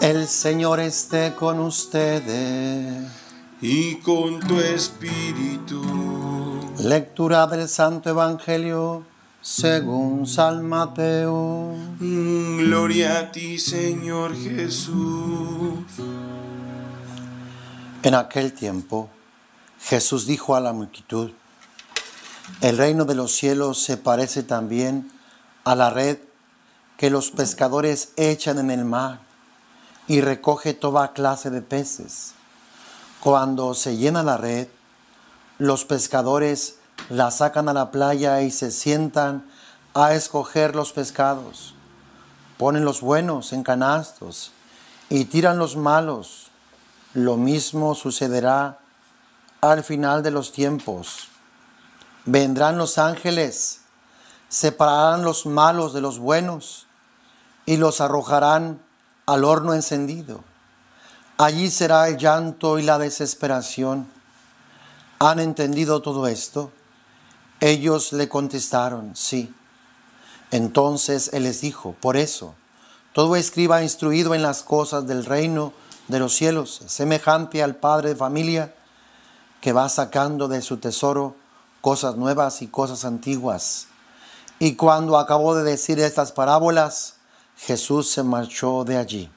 El Señor esté con ustedes. Y con tu espíritu. Lectura del Santo Evangelio según San Mateo. Mm, gloria a ti, Señor Jesús. En aquel tiempo, Jesús dijo a la multitud, el reino de los cielos se parece también a la red que los pescadores echan en el mar y recoge toda clase de peces. Cuando se llena la red, los pescadores la sacan a la playa y se sientan a escoger los pescados. Ponen los buenos en canastos y tiran los malos. Lo mismo sucederá al final de los tiempos. Vendrán los ángeles, separarán los malos de los buenos y los arrojarán al horno encendido. Allí será el llanto y la desesperación. ¿Han entendido todo esto? Ellos le contestaron, sí. Entonces él les dijo, por eso, todo escriba instruido en las cosas del reino de los cielos, semejante al padre de familia que va sacando de su tesoro cosas nuevas y cosas antiguas. Y cuando acabó de decir estas parábolas, Jesús se marchó de allí.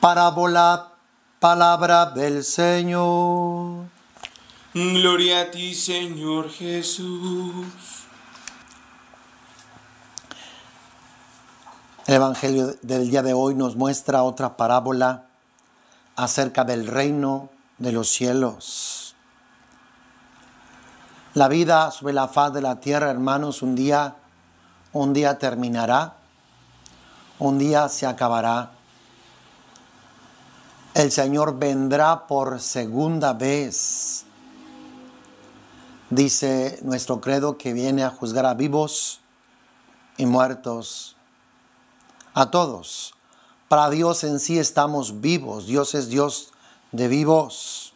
Parábola, palabra del Señor. Gloria a ti, Señor Jesús. El Evangelio del día de hoy nos muestra otra parábola acerca del reino de los cielos. La vida sobre la faz de la tierra, hermanos, un día un día terminará, un día se acabará. El Señor vendrá por segunda vez. Dice nuestro credo que viene a juzgar a vivos y muertos, a todos. Para Dios en sí estamos vivos. Dios es Dios de vivos.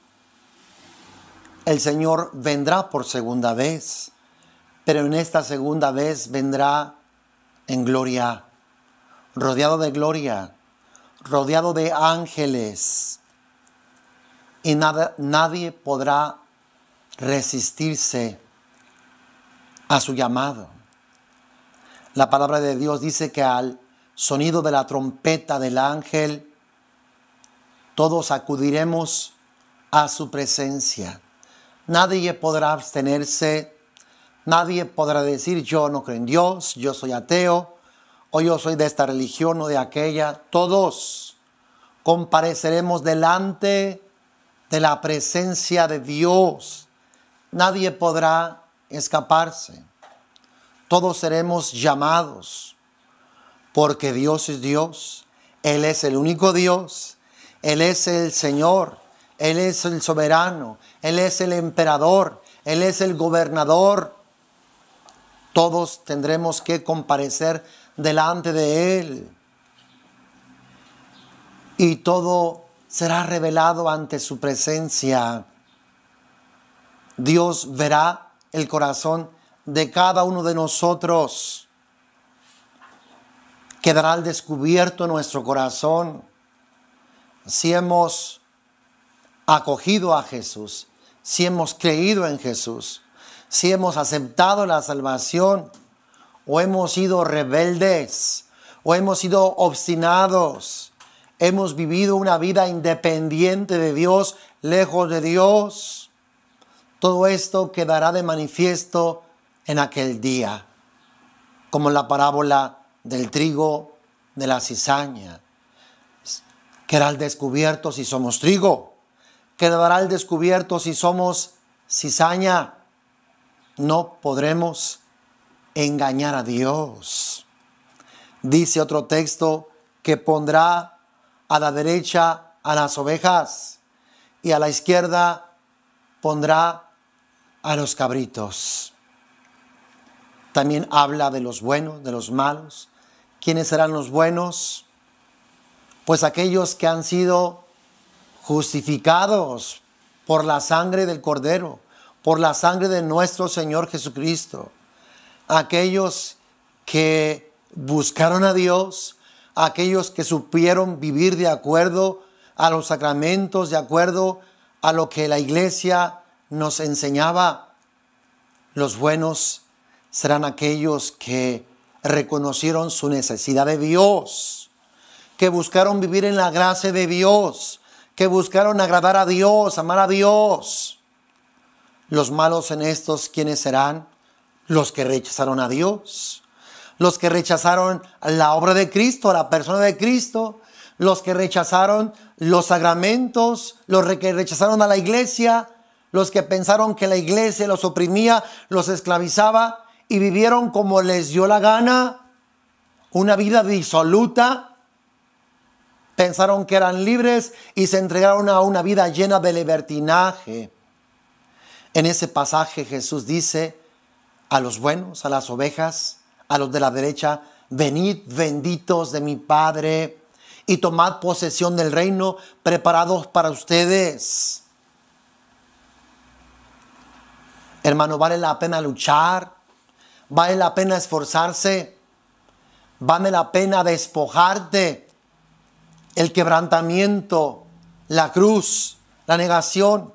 El Señor vendrá por segunda vez pero en esta segunda vez vendrá en gloria, rodeado de gloria, rodeado de ángeles, y nada, nadie podrá resistirse a su llamado. La palabra de Dios dice que al sonido de la trompeta del ángel, todos acudiremos a su presencia. Nadie podrá abstenerse Nadie podrá decir yo no creo en Dios, yo soy ateo, o yo soy de esta religión o de aquella. Todos compareceremos delante de la presencia de Dios. Nadie podrá escaparse. Todos seremos llamados, porque Dios es Dios. Él es el único Dios. Él es el Señor. Él es el soberano. Él es el emperador. Él es el gobernador todos tendremos que comparecer delante de Él. Y todo será revelado ante su presencia. Dios verá el corazón de cada uno de nosotros. Quedará al descubierto nuestro corazón si hemos acogido a Jesús, si hemos creído en Jesús si hemos aceptado la salvación o hemos sido rebeldes o hemos sido obstinados, hemos vivido una vida independiente de Dios, lejos de Dios. Todo esto quedará de manifiesto en aquel día, como la parábola del trigo de la cizaña. Quedará al descubierto si somos trigo, quedará al descubierto si somos cizaña no podremos engañar a Dios. Dice otro texto que pondrá a la derecha a las ovejas y a la izquierda pondrá a los cabritos. También habla de los buenos, de los malos. ¿Quiénes serán los buenos? Pues aquellos que han sido justificados por la sangre del cordero por la sangre de nuestro Señor Jesucristo. Aquellos que buscaron a Dios, aquellos que supieron vivir de acuerdo a los sacramentos, de acuerdo a lo que la iglesia nos enseñaba. Los buenos serán aquellos que reconocieron su necesidad de Dios, que buscaron vivir en la gracia de Dios, que buscaron agradar a Dios, amar a Dios. Los malos en estos, ¿quiénes serán? Los que rechazaron a Dios, los que rechazaron la obra de Cristo, la persona de Cristo, los que rechazaron los sacramentos, los que rechazaron a la iglesia, los que pensaron que la iglesia los oprimía, los esclavizaba y vivieron como les dio la gana, una vida disoluta. Pensaron que eran libres y se entregaron a una vida llena de libertinaje. En ese pasaje Jesús dice a los buenos, a las ovejas, a los de la derecha, venid benditos de mi Padre y tomad posesión del reino preparados para ustedes. Hermano, vale la pena luchar, vale la pena esforzarse, vale la pena despojarte. El quebrantamiento, la cruz, la negación,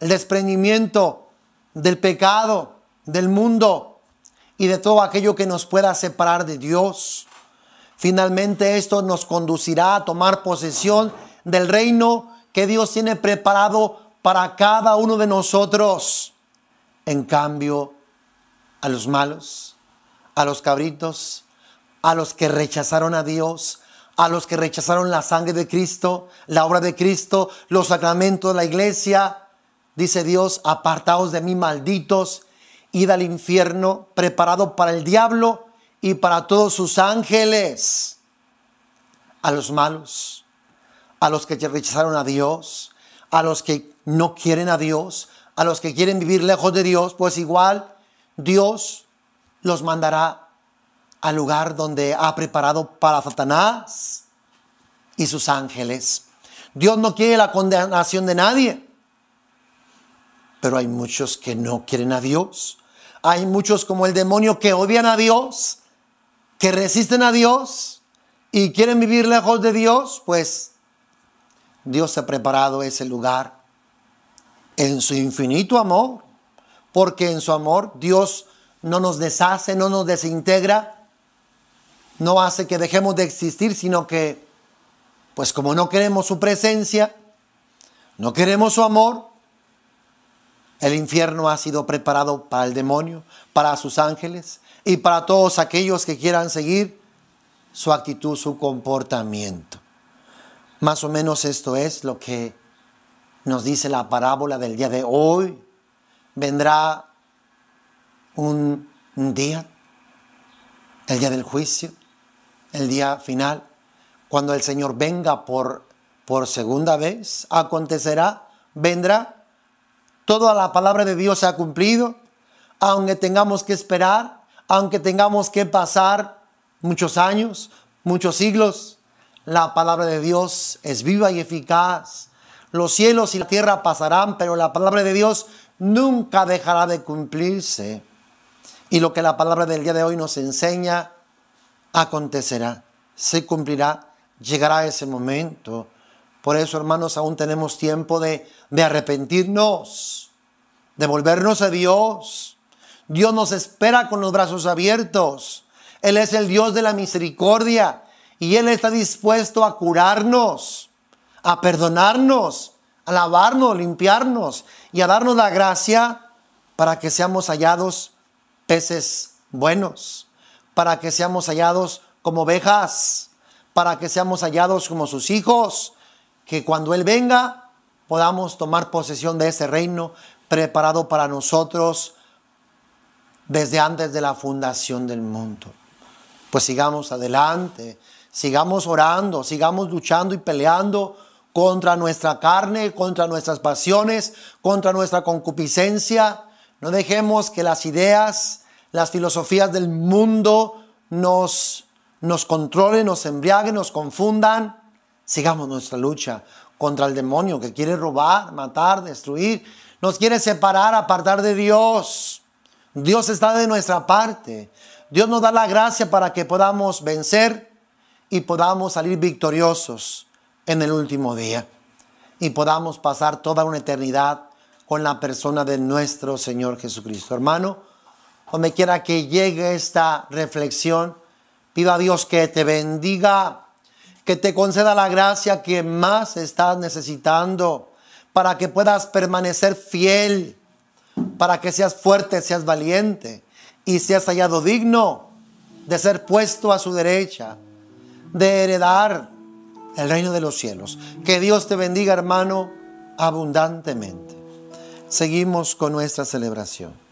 el desprendimiento del pecado, del mundo y de todo aquello que nos pueda separar de Dios. Finalmente esto nos conducirá a tomar posesión del reino que Dios tiene preparado para cada uno de nosotros. En cambio, a los malos, a los cabritos, a los que rechazaron a Dios, a los que rechazaron la sangre de Cristo, la obra de Cristo, los sacramentos de la iglesia, Dice Dios, apartaos de mí malditos, id al infierno, preparado para el diablo y para todos sus ángeles. A los malos, a los que rechazaron a Dios, a los que no quieren a Dios, a los que quieren vivir lejos de Dios, pues igual Dios los mandará al lugar donde ha preparado para Satanás y sus ángeles. Dios no quiere la condenación de nadie. Pero hay muchos que no quieren a Dios. Hay muchos como el demonio que odian a Dios, que resisten a Dios y quieren vivir lejos de Dios. Pues Dios se ha preparado ese lugar en su infinito amor, porque en su amor Dios no nos deshace, no nos desintegra, no hace que dejemos de existir, sino que, pues como no queremos su presencia, no queremos su amor, el infierno ha sido preparado para el demonio, para sus ángeles y para todos aquellos que quieran seguir su actitud, su comportamiento. Más o menos esto es lo que nos dice la parábola del día de hoy. Vendrá un, día, el día del juicio, el día final, cuando el Señor venga por, por segunda vez, acontecerá, vendrá Toda la palabra de Dios se ha cumplido, aunque tengamos que esperar, aunque tengamos que pasar muchos años, muchos siglos, la palabra de Dios es viva y eficaz. Los cielos y la tierra pasarán, pero la palabra de Dios nunca dejará de cumplirse. Y lo que la palabra del día de hoy nos enseña, acontecerá, se cumplirá, llegará ese momento. Por eso, hermanos, aún tenemos tiempo de, arrepentirnos, de volvernos a Dios. Dios nos espera con los brazos abiertos. Él es el Dios de la misericordia y Él está dispuesto a curarnos, a perdonarnos, a lavarnos, limpiarnos y a darnos la gracia para que seamos hallados peces buenos, para que seamos hallados como ovejas, para que seamos hallados como sus hijos, que cuando Él venga podamos tomar posesión de ese reino preparado para nosotros desde antes de la fundación del mundo. Pues sigamos adelante, sigamos orando, sigamos luchando y peleando contra nuestra carne, contra nuestras pasiones, contra nuestra concupiscencia. No dejemos que las ideas, las filosofías del mundo nos, nos controlen, nos embriaguen, nos confundan Sigamos nuestra lucha contra el demonio que quiere robar, matar, destruir. Nos quiere separar, apartar de Dios. Dios está de nuestra parte. Dios nos da la gracia para que podamos vencer y podamos salir victoriosos en el último día. Y podamos pasar toda una eternidad con la persona de nuestro Señor Jesucristo. Hermano, donde quiera que llegue esta reflexión, pido a Dios que te bendiga que te conceda la gracia que más estás necesitando para que puedas permanecer fiel, para que seas fuerte, seas valiente y seas hallado digno de ser puesto a su derecha, de heredar el reino de los cielos. Que Dios te bendiga, hermano, abundantemente. Seguimos con nuestra celebración.